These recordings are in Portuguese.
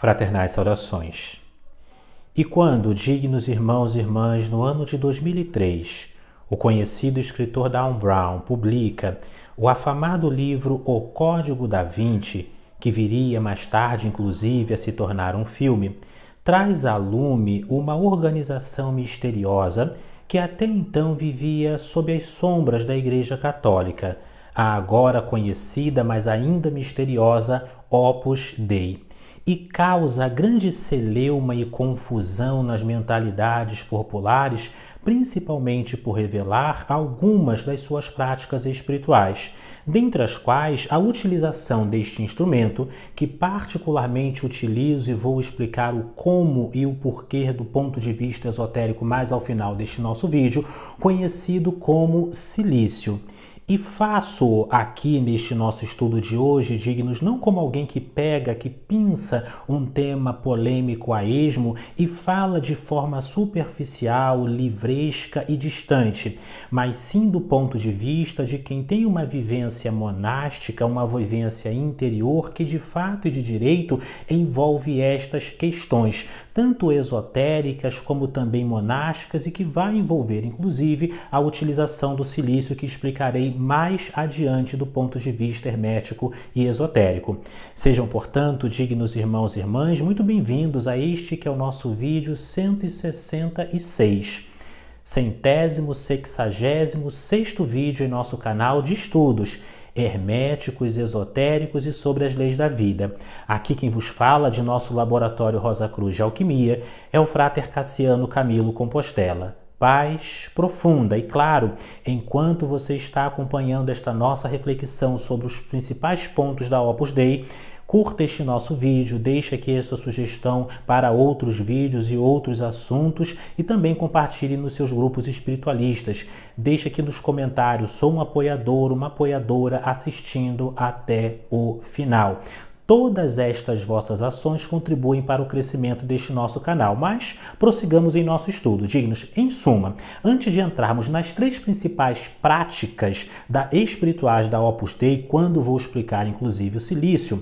Fraternais saudações. E quando, dignos irmãos e irmãs, no ano de 2003, o conhecido escritor Dan Brown publica o afamado livro O Código da Vinci, que viria mais tarde, inclusive, a se tornar um filme, traz a lume uma organização misteriosa que até então vivia sob as sombras da Igreja Católica, a agora conhecida, mas ainda misteriosa Opus Dei e causa grande celeuma e confusão nas mentalidades populares, principalmente por revelar algumas das suas práticas espirituais, dentre as quais a utilização deste instrumento, que particularmente utilizo e vou explicar o como e o porquê do ponto de vista esotérico mais ao final deste nosso vídeo, conhecido como silício. E faço aqui neste nosso estudo de hoje, dignos, não como alguém que pega, que pinça um tema polêmico a esmo e fala de forma superficial, livresca e distante, mas sim do ponto de vista de quem tem uma vivência monástica, uma vivência interior que de fato e de direito envolve estas questões, tanto esotéricas como também monásticas, e que vai envolver, inclusive, a utilização do silício que explicarei mais adiante do ponto de vista hermético e esotérico. Sejam, portanto, dignos irmãos e irmãs, muito bem-vindos a este que é o nosso vídeo 166 centésimo sexagésimo sexto vídeo em nosso canal de estudos herméticos, esotéricos e sobre as leis da vida. Aqui quem vos fala de nosso laboratório Rosa Cruz de Alquimia é o frater Cassiano Camilo Compostela paz profunda. E claro, enquanto você está acompanhando esta nossa reflexão sobre os principais pontos da Opus Dei, Curta este nosso vídeo, deixe aqui a sua sugestão para outros vídeos e outros assuntos e também compartilhe nos seus grupos espiritualistas. Deixe aqui nos comentários, sou um apoiador, uma apoiadora assistindo até o final. Todas estas vossas ações contribuem para o crescimento deste nosso canal, mas prossigamos em nosso estudo. Dignos, em suma, antes de entrarmos nas três principais práticas da espirituais da Opus Dei, quando vou explicar inclusive o silício,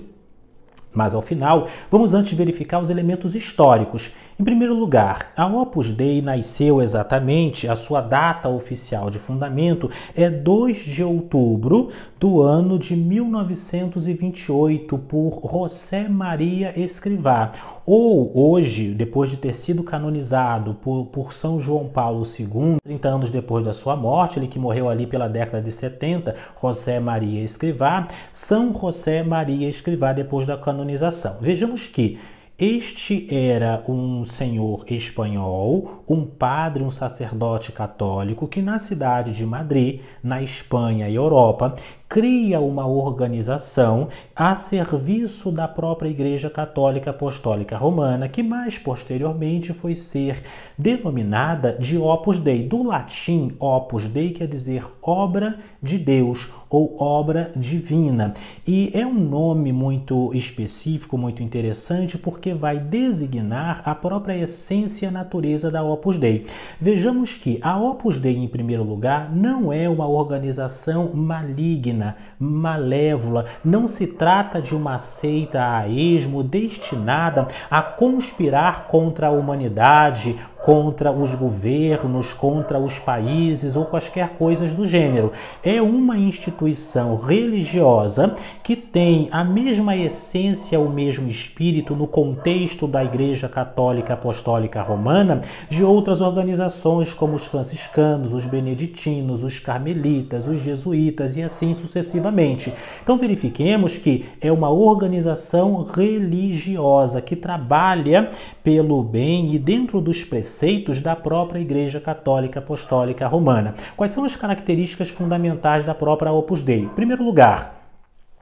mas ao final, vamos antes verificar os elementos históricos em primeiro lugar, a Opus Dei nasceu exatamente, a sua data oficial de fundamento é 2 de outubro do ano de 1928 por José Maria Escrivá, ou hoje, depois de ter sido canonizado por, por São João Paulo II, 30 anos depois da sua morte, ele que morreu ali pela década de 70, José Maria Escrivá, São José Maria Escrivá depois da canonização. Vejamos que este era um senhor espanhol, um padre, um sacerdote católico que na cidade de Madrid, na Espanha e Europa, cria uma organização a serviço da própria Igreja Católica Apostólica Romana, que mais posteriormente foi ser denominada de Opus Dei. Do latim, Opus Dei quer dizer obra de Deus ou obra divina. E é um nome muito específico, muito interessante, porque vai designar a própria essência e natureza da Opus Dei. Vejamos que a Opus Dei, em primeiro lugar, não é uma organização maligna maligna, malévola. Não se trata de uma seita a esmo destinada a conspirar contra a humanidade, contra os governos, contra os países ou quaisquer coisas do gênero. É uma instituição religiosa que tem a mesma essência, o mesmo espírito no contexto da Igreja Católica Apostólica Romana de outras organizações como os franciscanos, os beneditinos, os carmelitas, os jesuítas e assim sucessivamente. Então verifiquemos que é uma organização religiosa que trabalha pelo bem e dentro dos preceitos preceitos da própria Igreja Católica Apostólica Romana. Quais são as características fundamentais da própria Opus Dei? Em primeiro lugar,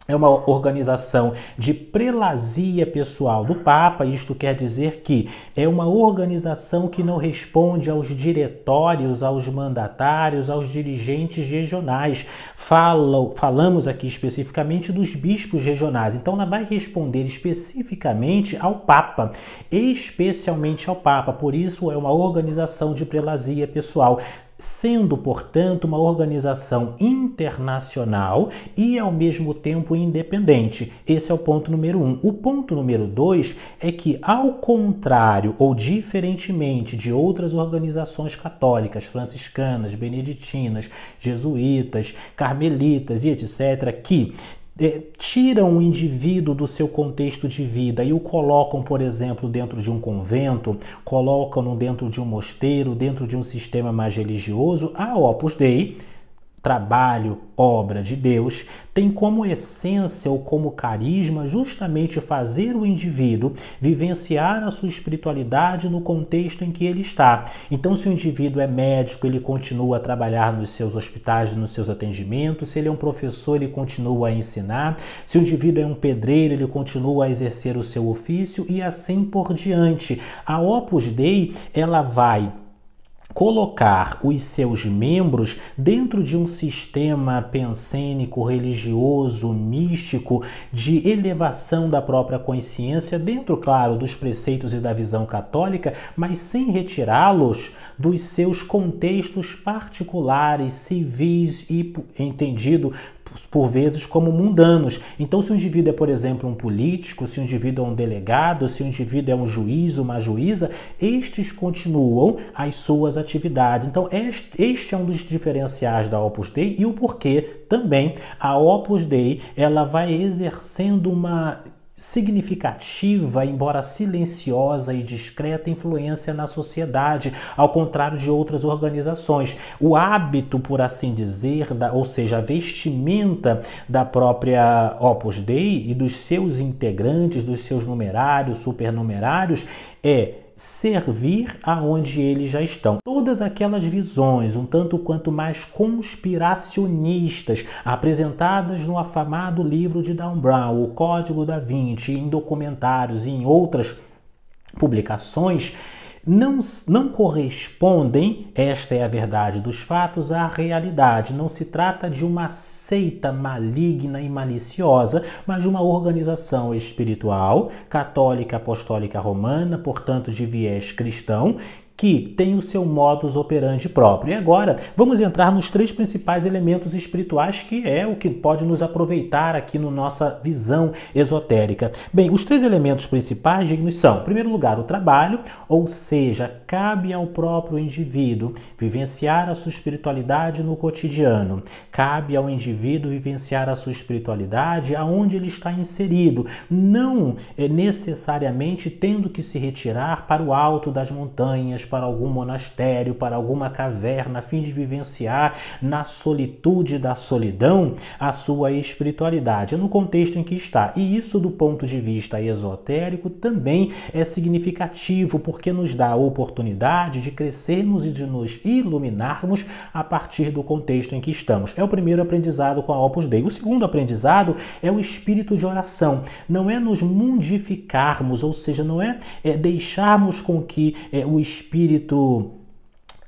é uma organização de prelazia pessoal do Papa, isto quer dizer que é uma organização que não responde aos diretórios, aos mandatários, aos dirigentes regionais. falamos aqui especificamente dos bispos regionais, então ela vai responder especificamente ao Papa, especialmente ao Papa, por isso é uma organização de prelazia pessoal sendo, portanto, uma organização internacional e, ao mesmo tempo, independente. Esse é o ponto número um. O ponto número dois é que, ao contrário ou diferentemente de outras organizações católicas, franciscanas, beneditinas, jesuítas, carmelitas e etc., que tiram um indivíduo do seu contexto de vida e o colocam, por exemplo, dentro de um convento, colocam-no dentro de um mosteiro, dentro de um sistema mais religioso, a ah, Opus Dei trabalho, obra de Deus, tem como essência ou como carisma justamente fazer o indivíduo vivenciar a sua espiritualidade no contexto em que ele está. Então, se o indivíduo é médico, ele continua a trabalhar nos seus hospitais, nos seus atendimentos, se ele é um professor, ele continua a ensinar, se o indivíduo é um pedreiro, ele continua a exercer o seu ofício e assim por diante. A Opus Dei, ela vai colocar os seus membros dentro de um sistema pensênico, religioso, místico, de elevação da própria consciência, dentro, claro, dos preceitos e da visão católica, mas sem retirá-los dos seus contextos particulares, civis e entendido por vezes como mundanos. Então, se o um indivíduo é, por exemplo, um político, se o um indivíduo é um delegado, se o um indivíduo é um juiz, uma juíza, estes continuam as suas atividades. Então, este é um dos diferenciais da Opus Dei e o porquê também a Opus Dei ela vai exercendo uma significativa, embora silenciosa e discreta, influência na sociedade, ao contrário de outras organizações. O hábito, por assim dizer, da, ou seja, a vestimenta da própria Opus Dei e dos seus integrantes, dos seus numerários, supernumerários, é servir aonde eles já estão. Todas aquelas visões, um tanto quanto mais conspiracionistas, apresentadas no afamado livro de Dan Brown, O Código da Vinci, em documentários e em outras publicações, não, não correspondem, esta é a verdade dos fatos, à realidade. Não se trata de uma seita maligna e maliciosa, mas de uma organização espiritual, católica, apostólica romana, portanto de viés cristão, que tem o seu modus operandi próprio. E agora, vamos entrar nos três principais elementos espirituais que é o que pode nos aproveitar aqui na no nossa visão esotérica. Bem, os três elementos principais, dignos, são, em primeiro lugar, o trabalho, ou seja, cabe ao próprio indivíduo vivenciar a sua espiritualidade no cotidiano. Cabe ao indivíduo vivenciar a sua espiritualidade aonde ele está inserido, não eh, necessariamente tendo que se retirar para o alto das montanhas, para algum monastério, para alguma caverna, a fim de vivenciar na solitude da solidão a sua espiritualidade, no contexto em que está. E isso, do ponto de vista esotérico, também é significativo, porque nos dá a oportunidade de crescermos e de nos iluminarmos a partir do contexto em que estamos. É o primeiro aprendizado com a Opus Dei. O segundo aprendizado é o espírito de oração. Não é nos mundificarmos, ou seja, não é, é deixarmos com que é, o espírito espírito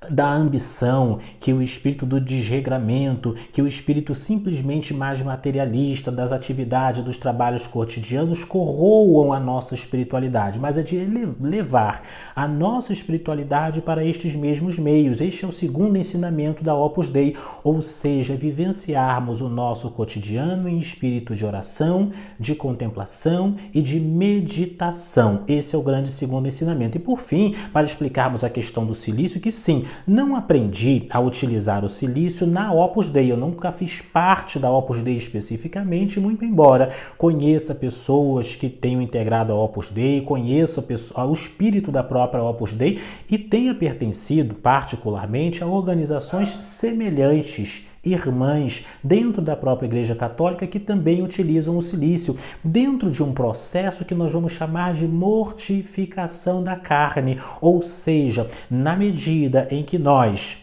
da ambição, que o espírito do desregramento, que o espírito simplesmente mais materialista das atividades, dos trabalhos cotidianos corroam a nossa espiritualidade, mas é de levar a nossa espiritualidade para estes mesmos meios. Este é o segundo ensinamento da Opus Dei, ou seja, vivenciarmos o nosso cotidiano em espírito de oração, de contemplação e de meditação. Esse é o grande segundo ensinamento. E por fim, para explicarmos a questão do silício, que sim, não aprendi a utilizar o silício na Opus Dei, eu nunca fiz parte da Opus Dei especificamente, muito embora conheça pessoas que tenham integrado a Opus Dei, conheça ah, o espírito da própria Opus Dei e tenha pertencido particularmente a organizações semelhantes irmãs dentro da própria Igreja Católica que também utilizam o silício, dentro de um processo que nós vamos chamar de mortificação da carne, ou seja, na medida em que nós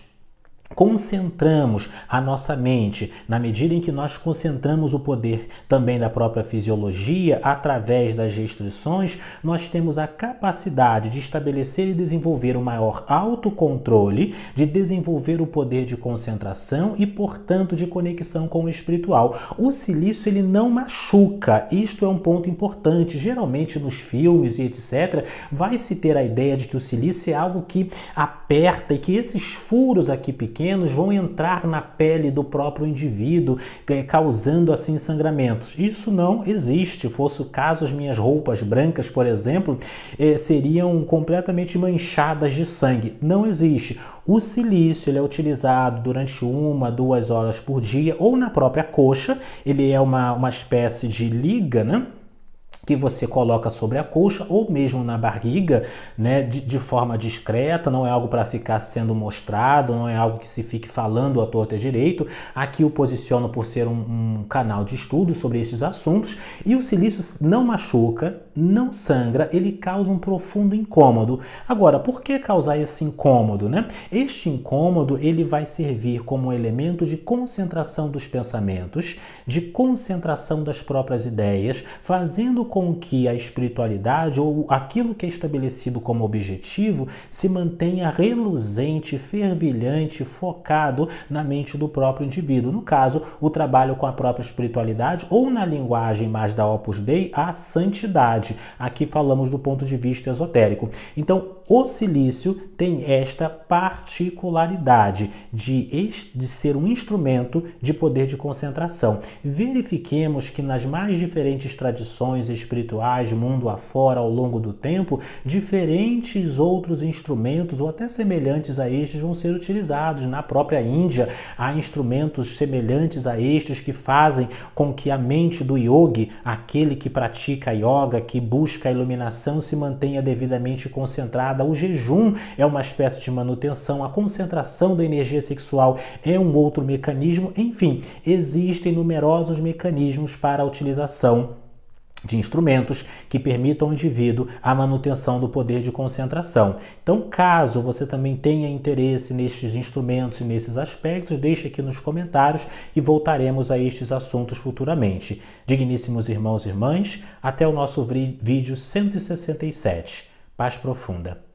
concentramos a nossa mente, na medida em que nós concentramos o poder também da própria fisiologia através das restrições, nós temos a capacidade de estabelecer e desenvolver o maior autocontrole, de desenvolver o poder de concentração e, portanto, de conexão com o espiritual. O silício ele não machuca. Isto é um ponto importante. Geralmente nos filmes e etc, vai se ter a ideia de que o silício é algo que aperta e que esses furos aqui pequenos pequenos vão entrar na pele do próprio indivíduo, é, causando assim sangramentos. Isso não existe. Fosse o caso, as minhas roupas brancas, por exemplo, é, seriam completamente manchadas de sangue. Não existe. O silício ele é utilizado durante uma, duas horas por dia ou na própria coxa. Ele é uma, uma espécie de liga, né? que você coloca sobre a coxa ou mesmo na barriga, né, de, de forma discreta, não é algo para ficar sendo mostrado, não é algo que se fique falando à torta e direito. Aqui eu posiciono por ser um, um canal de estudo sobre esses assuntos e o silício não machuca, não sangra, ele causa um profundo incômodo. Agora, por que causar esse incômodo, né? Este incômodo, ele vai servir como elemento de concentração dos pensamentos, de concentração das próprias ideias, fazendo com com que a espiritualidade ou aquilo que é estabelecido como objetivo se mantenha reluzente, fervilhante, focado na mente do próprio indivíduo. No caso, o trabalho com a própria espiritualidade ou na linguagem mais da Opus Dei, a santidade. Aqui falamos do ponto de vista esotérico. Então, o silício tem esta particularidade de, de ser um instrumento de poder de concentração. Verifiquemos que nas mais diferentes tradições espirituais, mundo afora, ao longo do tempo, diferentes outros instrumentos ou até semelhantes a estes vão ser utilizados. Na própria Índia, há instrumentos semelhantes a estes que fazem com que a mente do yogi, aquele que pratica yoga, que busca a iluminação, se mantenha devidamente concentrada sagrada, o jejum é uma espécie de manutenção, a concentração da energia sexual é um outro mecanismo, enfim, existem numerosos mecanismos para a utilização de instrumentos que permitam ao indivíduo a manutenção do poder de concentração. Então, caso você também tenha interesse nestes instrumentos e nesses aspectos, deixe aqui nos comentários e voltaremos a estes assuntos futuramente. Digníssimos irmãos e irmãs, até o nosso vídeo 167. Paz profunda.